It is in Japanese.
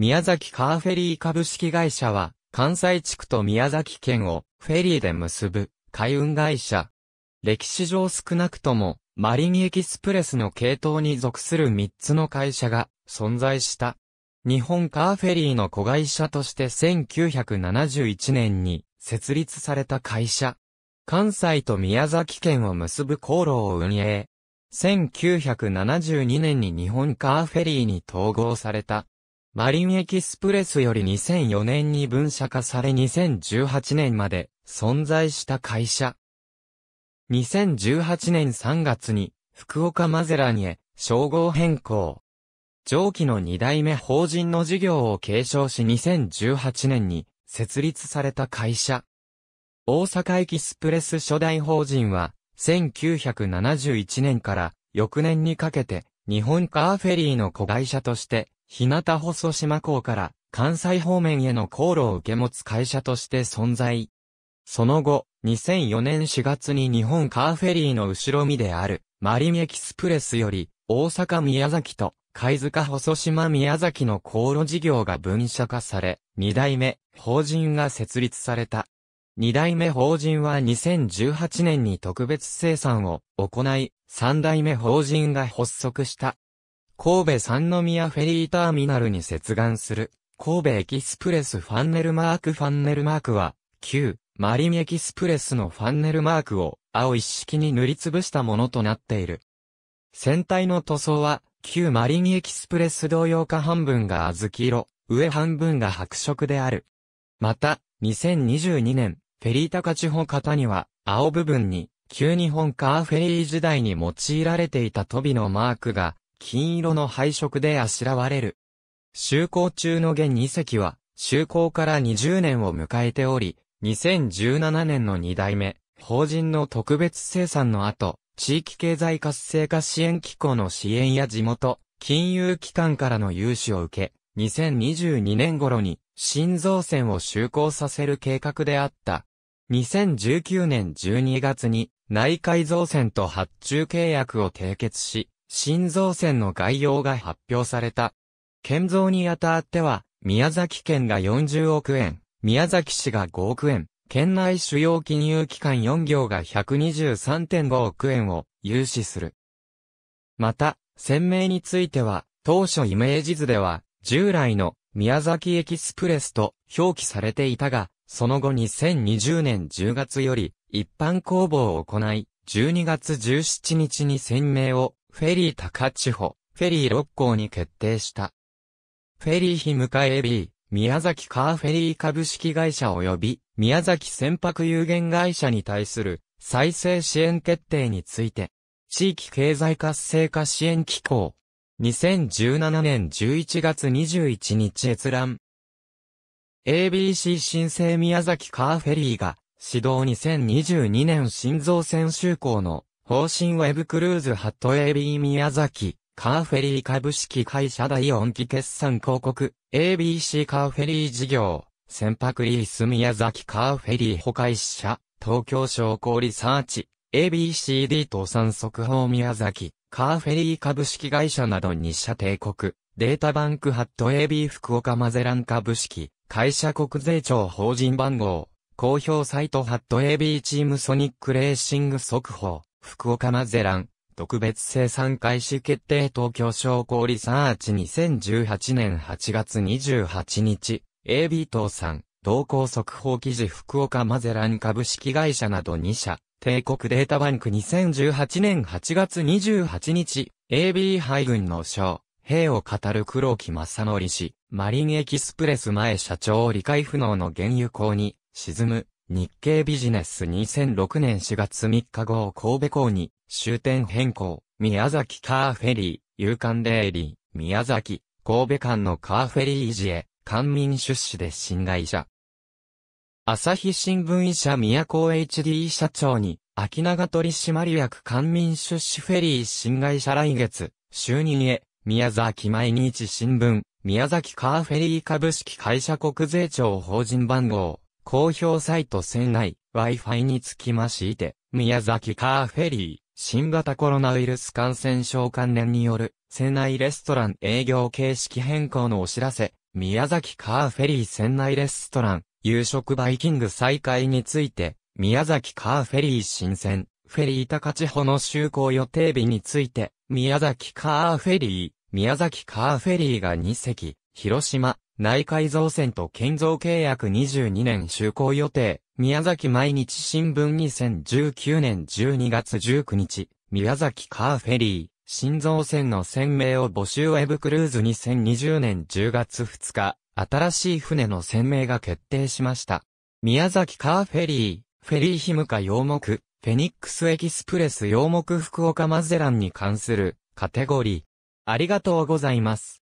宮崎カーフェリー株式会社は、関西地区と宮崎県をフェリーで結ぶ海運会社。歴史上少なくとも、マリンエキスプレスの系統に属する3つの会社が存在した。日本カーフェリーの子会社として1971年に設立された会社。関西と宮崎県を結ぶ航路を運営。1972年に日本カーフェリーに統合された。マリンエキスプレスより2004年に分社化され2018年まで存在した会社。2018年3月に福岡マゼラにへ称号変更。上記の2代目法人の事業を継承し2018年に設立された会社。大阪エキスプレス初代法人は1971年から翌年にかけて日本カーフェリーの子会社として日向細島港から関西方面への航路を受け持つ会社として存在。その後、2004年4月に日本カーフェリーの後ろ身である、マリンエキスプレスより、大阪宮崎と、貝塚細島宮崎の航路事業が分社化され、二代目、法人が設立された。二代目法人は2018年に特別生産を行い、三代目法人が発足した。神戸三宮フェリーターミナルに接岸する、神戸エキスプレスファンネルマークファンネルマークは、旧、マリンエキスプレスのファンネルマークを、青一式に塗りつぶしたものとなっている。船体の塗装は、旧マリンエキスプレス同様下半分が小豆色、上半分が白色である。また、2022年、フェリータカ地方型には、青部分に、旧日本カーフェリー時代に用いられていた飛びのマークが、金色の配色であしらわれる。就航中の現2隻は、就航から20年を迎えており、2017年の2代目、法人の特別生産の後、地域経済活性化支援機構の支援や地元、金融機関からの融資を受け、2022年頃に、新造船を就航させる計画であった。2019年12月に、内海造船と発注契約を締結し、新造船の概要が発表された。建造にあたっては、宮崎県が40億円、宮崎市が5億円、県内主要金融機関4行が123.5億円を融資する。また、船名については、当初イメージ図では、従来の宮崎エキスプレスと表記されていたが、その後2020年10月より一般公募を行い、12月17日に船名をフェリー高千穂、フェリー六号に決定した。フェリー日迎エビ。宮崎カーフェリー株式会社及び宮崎船舶有限会社に対する再生支援決定について、地域経済活性化支援機構、2017年11月21日閲覧。ABC 申請宮崎カーフェリーが、指導2022年新造船就航の方針ウェブクルーズハット AB 宮崎、カーフェリー株式会社第4期決算広告、ABC カーフェリー事業、船舶リース宮崎カーフェリー保会社、東京商工リサーチ、ABCD 倒産速報宮崎、カーフェリー株式会社など日社帝国、データバンクハット AB 福岡マゼラン株式、会社国税庁法人番号、公表サイトハット AB チームソニックレーシング速報、福岡マゼラン、特別生産開始決定東京商工リサーチ2018年8月28日、AB 倒産、同行速報記事福岡マゼラン株式会社など2社、帝国データバンク2018年8月28日、AB 配軍の将、兵を語る黒木正則氏、マリンエキスプレス前社長理解不能の原油港に、沈む、日経ビジネス2006年4月3日号神戸港に終点変更、宮崎カーフェリー、有間レイリー、宮崎、神戸間のカーフェリー維持へ、官民出資で新会社。朝日新聞医社宮古 HD 社長に、秋長取締役官民出資フェリー新会社来月、就任へ、宮崎毎日新聞、宮崎カーフェリー株式会社国税庁法人番号、公表サイト船内、Wi-Fi につきまして、宮崎カーフェリー、新型コロナウイルス感染症関連による、船内レストラン営業形式変更のお知らせ、宮崎カーフェリー船内レストラン、夕食バイキング再開について、宮崎カーフェリー新船、フェリー高千穂の就航予定日について、宮崎カーフェリー、宮崎カーフェリーが2隻、広島、内海造船と建造契約22年就航予定、宮崎毎日新聞2019年12月19日、宮崎カーフェリー、新造船の船名を募集ウェブクルーズ2020年10月2日、新しい船の船名が決定しました。宮崎カーフェリー、フェリーヒムカ洋木、フェニックスエキスプレス洋木福岡マゼランに関するカテゴリー。ありがとうございます。